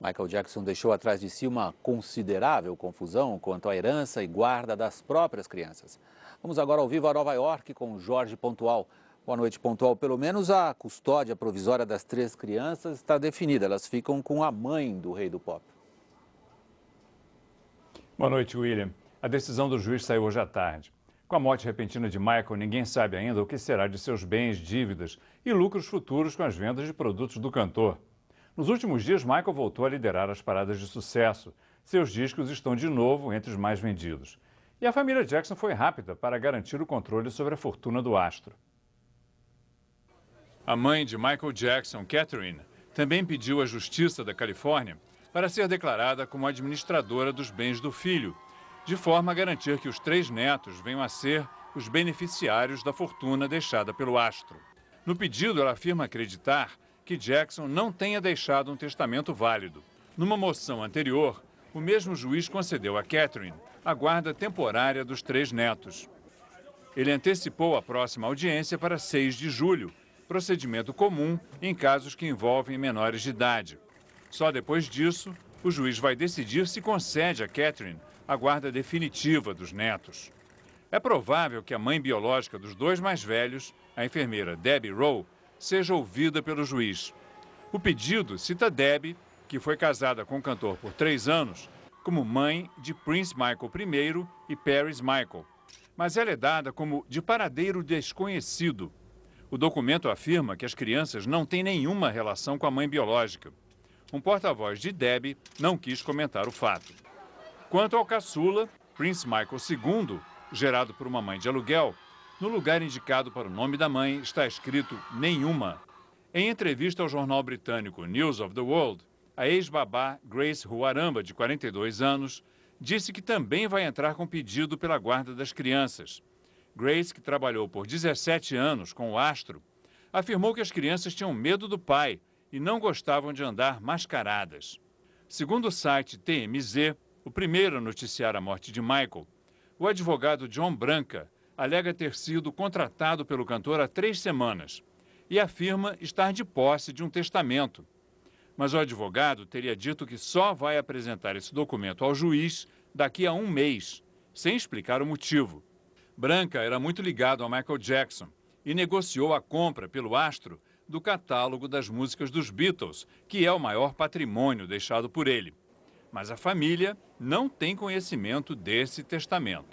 Michael Jackson deixou atrás de si uma considerável confusão quanto à herança e guarda das próprias crianças. Vamos agora ao vivo a Nova York com Jorge Pontual. Boa noite, Pontual. Pelo menos a custódia provisória das três crianças está definida. Elas ficam com a mãe do rei do pop. Boa noite, William. A decisão do juiz saiu hoje à tarde. Com a morte repentina de Michael, ninguém sabe ainda o que será de seus bens, dívidas e lucros futuros com as vendas de produtos do cantor. Nos últimos dias, Michael voltou a liderar as paradas de sucesso. Seus discos estão de novo entre os mais vendidos. E a família Jackson foi rápida para garantir o controle sobre a fortuna do astro. A mãe de Michael Jackson, Catherine, também pediu à Justiça da Califórnia para ser declarada como administradora dos bens do filho, de forma a garantir que os três netos venham a ser os beneficiários da fortuna deixada pelo astro. No pedido, ela afirma acreditar que Jackson não tenha deixado um testamento válido. Numa moção anterior, o mesmo juiz concedeu a Catherine a guarda temporária dos três netos. Ele antecipou a próxima audiência para 6 de julho, procedimento comum em casos que envolvem menores de idade. Só depois disso, o juiz vai decidir se concede a Catherine a guarda definitiva dos netos. É provável que a mãe biológica dos dois mais velhos, a enfermeira Debbie Rowe, seja ouvida pelo juiz. O pedido cita Debbie, que foi casada com o cantor por três anos, como mãe de Prince Michael I e Paris Michael, mas ela é dada como de paradeiro desconhecido. O documento afirma que as crianças não têm nenhuma relação com a mãe biológica. Um porta-voz de Debbie não quis comentar o fato. Quanto ao caçula, Prince Michael II, gerado por uma mãe de aluguel, no lugar indicado para o nome da mãe está escrito nenhuma. Em entrevista ao jornal britânico News of the World, a ex-babá Grace Ruaramba, de 42 anos, disse que também vai entrar com pedido pela guarda das crianças. Grace, que trabalhou por 17 anos com o Astro, afirmou que as crianças tinham medo do pai e não gostavam de andar mascaradas. Segundo o site TMZ, o primeiro a noticiar a morte de Michael, o advogado John Branca alega ter sido contratado pelo cantor há três semanas e afirma estar de posse de um testamento. Mas o advogado teria dito que só vai apresentar esse documento ao juiz daqui a um mês, sem explicar o motivo. Branca era muito ligado a Michael Jackson e negociou a compra pelo astro do catálogo das músicas dos Beatles, que é o maior patrimônio deixado por ele. Mas a família não tem conhecimento desse testamento.